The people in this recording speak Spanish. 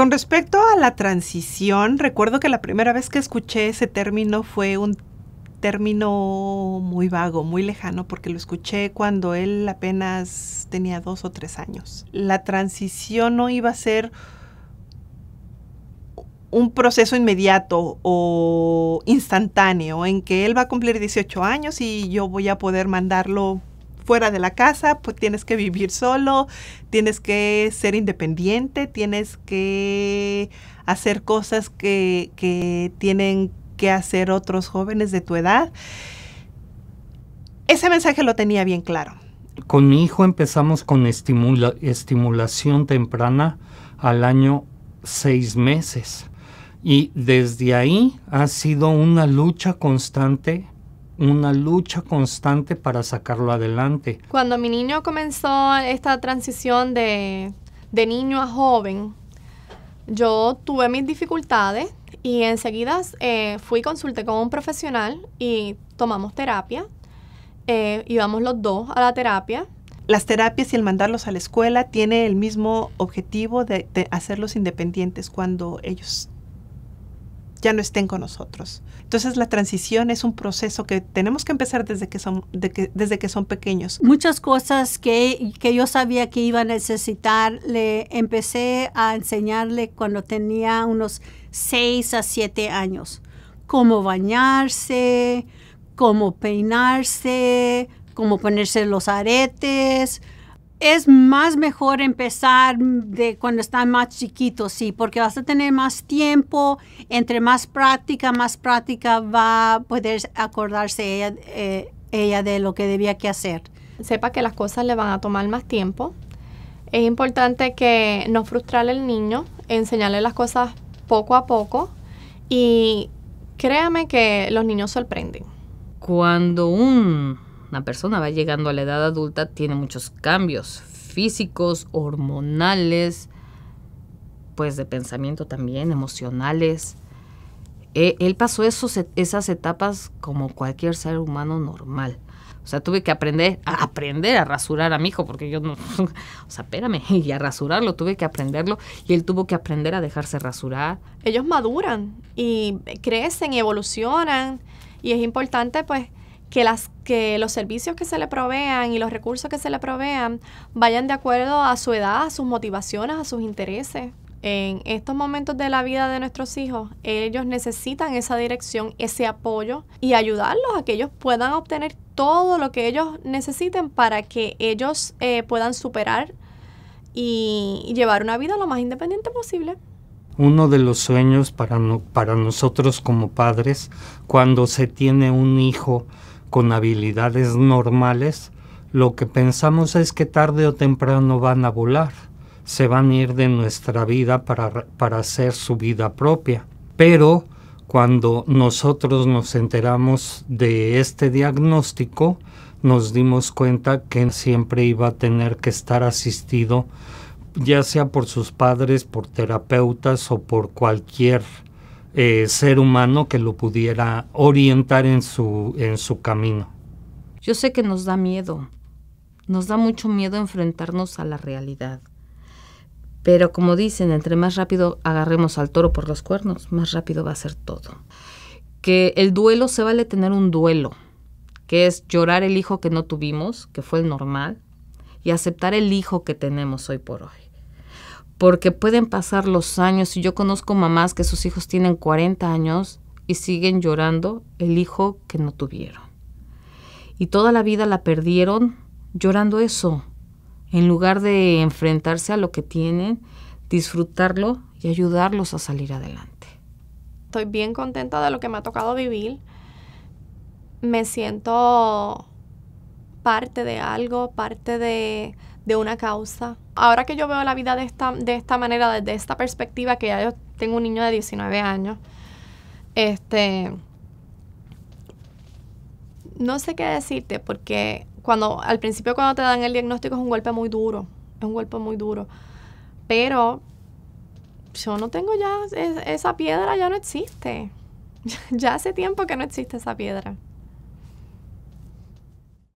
Con respecto a la transición, recuerdo que la primera vez que escuché ese término fue un término muy vago, muy lejano, porque lo escuché cuando él apenas tenía dos o tres años. La transición no iba a ser un proceso inmediato o instantáneo en que él va a cumplir 18 años y yo voy a poder mandarlo fuera de la casa, pues tienes que vivir solo, tienes que ser independiente, tienes que hacer cosas que, que tienen que hacer otros jóvenes de tu edad. Ese mensaje lo tenía bien claro. Con mi hijo empezamos con estimulación temprana al año seis meses. Y desde ahí ha sido una lucha constante una lucha constante para sacarlo adelante. Cuando mi niño comenzó esta transición de, niño a joven, yo tuve mis dificultades y enseguida eh, fui, consulté con un profesional y tomamos terapia. Eh, íbamos los dos a la terapia. Las terapias y el mandarlos a la escuela tiene el mismo objetivo de hacerlos independientes cuando ellos ya no estén con nosotros. Entonces la transición es un proceso que tenemos que empezar desde que son, desde que son pequeños. Muchas cosas que, que yo sabía que iba a necesitar, le empecé a enseñarle cuando tenía unos 6 a 7 años, cómo bañarse, cómo peinarse, cómo ponerse los aretes, es más mejor empezar de cuando están más chiquitos, sí, porque vas a tener más tiempo, entre más práctica, más práctica va a poder acordarse eh, ella, de lo que debía que hacer. Sepa que las cosas le van a tomar más tiempo. Es importante que no frustrar al niño, enseñarle las cosas poco a poco y créame que los niños sorprenden. Cuando un una persona va llegando a la edad adulta tiene muchos cambios físicos, hormonales, pues de pensamiento también, emocionales. E, él pasó esos, esas etapas como cualquier ser humano normal. O sea, tuve que aprender a aprender a rasurar a mi hijo, porque yo no, o sea, espérame, y a rasurarlo, tuve que aprenderlo, y él tuvo que aprender a dejarse rasurar. Ellos maduran y crecen y evolucionan, y es importante pues que, las, que los servicios que se le provean y los recursos que se le provean vayan de acuerdo a su edad, a sus motivaciones, a sus intereses. En estos momentos de la vida de nuestros hijos, ellos necesitan esa dirección, ese apoyo y ayudarlos a que ellos puedan obtener todo lo que ellos necesiten para que ellos eh, puedan superar y llevar una vida lo más independiente posible. Uno de los sueños para, para nosotros como padres, cuando se tiene un hijo con habilidades normales, lo que pensamos es que tarde o temprano van a volar, se van a ir de nuestra vida para, para hacer su vida propia. Pero cuando nosotros nos enteramos de este diagnóstico, nos dimos cuenta que siempre iba a tener que estar asistido, ya sea por sus padres, por terapeutas o por cualquier eh, ser humano que lo pudiera orientar en su, en su camino. Yo sé que nos da miedo, nos da mucho miedo enfrentarnos a la realidad. Pero como dicen, entre más rápido agarremos al toro por los cuernos, más rápido va a ser todo. Que el duelo se vale tener un duelo, que es llorar el hijo que no tuvimos, que fue el normal, y aceptar el hijo que tenemos hoy por hoy porque pueden pasar los años y yo conozco mamás que sus hijos tienen 40 años y siguen llorando el hijo que no tuvieron. Y toda la vida la perdieron llorando eso, en lugar de enfrentarse a lo que tienen, disfrutarlo y ayudarlos a salir adelante. Estoy bien contenta de lo que me ha tocado vivir. Me siento parte de algo, parte de, de una causa. Ahora que yo veo la vida de esta, de esta manera, desde esta perspectiva, que ya yo tengo un niño de 19 años, este, no sé qué decirte, porque cuando al principio cuando te dan el diagnóstico es un golpe muy duro, es un golpe muy duro, pero yo no tengo ya, esa piedra ya no existe, ya hace tiempo que no existe esa piedra.